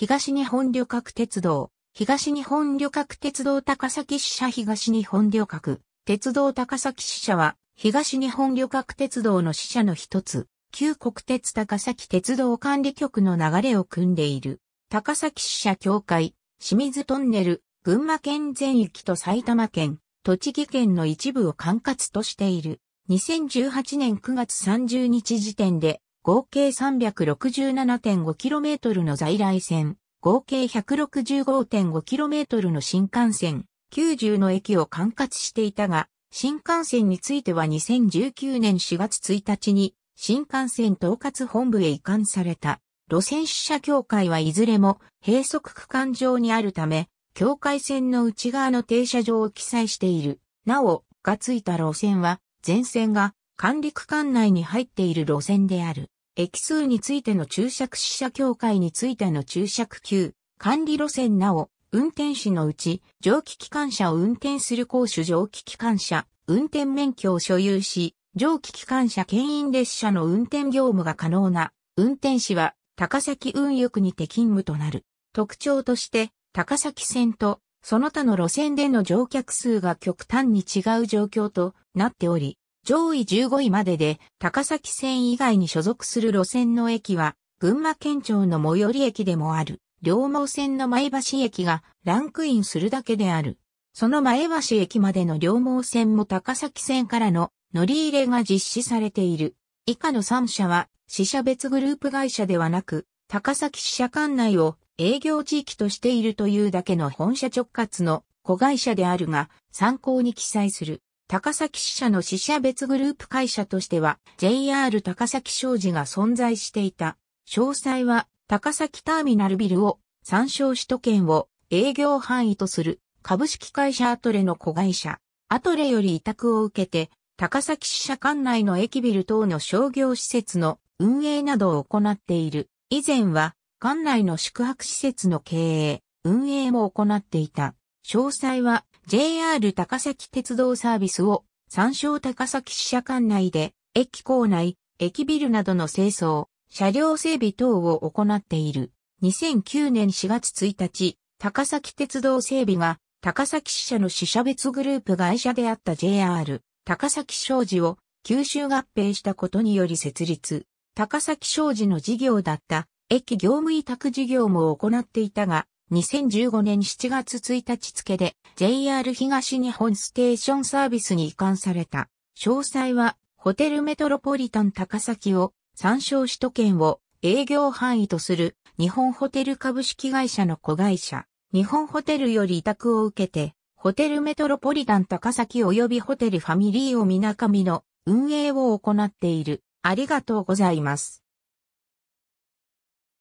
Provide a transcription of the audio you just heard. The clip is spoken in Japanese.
東日本旅客鉄道、東日本旅客鉄道高崎支社東日本旅客、鉄道高崎支社は、東日本旅客鉄道の支社の一つ、旧国鉄高崎鉄道管理局の流れを組んでいる、高崎支社協会、清水トンネル、群馬県全域と埼玉県、栃木県の一部を管轄としている。2018年9月30日時点で、合計 367.5km の在来線、合計 165.5km の新幹線、90の駅を管轄していたが、新幹線については2019年4月1日に新幹線統括本部へ移管された。路線支社協会はいずれも閉塞区間上にあるため、境界線の内側の停車場を記載している。なお、がついた路線は、全線が管理区間内に入っている路線である。駅数についての注釈死者協会についての注釈級、管理路線なお、運転士のうち、蒸気機関車を運転する公主蒸気機関車、運転免許を所有し、蒸気機関車牽引列車の運転業務が可能な、運転士は、高崎運輸区にて勤務となる。特徴として、高崎線と、その他の路線での乗客数が極端に違う状況となっており、上位15位までで高崎線以外に所属する路線の駅は、群馬県庁の最寄り駅でもある、両毛線の前橋駅がランクインするだけである。その前橋駅までの両毛線も高崎線からの乗り入れが実施されている。以下の3社は、支社別グループ会社ではなく、高崎支社管内を営業地域としているというだけの本社直轄の子会社であるが、参考に記載する。高崎支社の支社別グループ会社としては JR 高崎商事が存在していた。詳細は高崎ターミナルビルを参照首都圏を営業範囲とする株式会社アトレの子会社。アトレより委託を受けて高崎支社管内の駅ビル等の商業施設の運営などを行っている。以前は管内の宿泊施設の経営、運営も行っていた。詳細は JR 高崎鉄道サービスを参照高崎支社管内で駅構内、駅ビルなどの清掃、車両整備等を行っている。2009年4月1日、高崎鉄道整備が高崎支社の支社別グループ会社であった JR 高崎商事を吸収合併したことにより設立。高崎商事の事業だった駅業務委託事業も行っていたが、2015年7月1日付で JR 東日本ステーションサービスに移管された。詳細はホテルメトロポリタン高崎を参照首都圏を営業範囲とする日本ホテル株式会社の子会社。日本ホテルより委託を受けてホテルメトロポリタン高崎及びホテルファミリーを皆上の運営を行っている。ありがとうございます。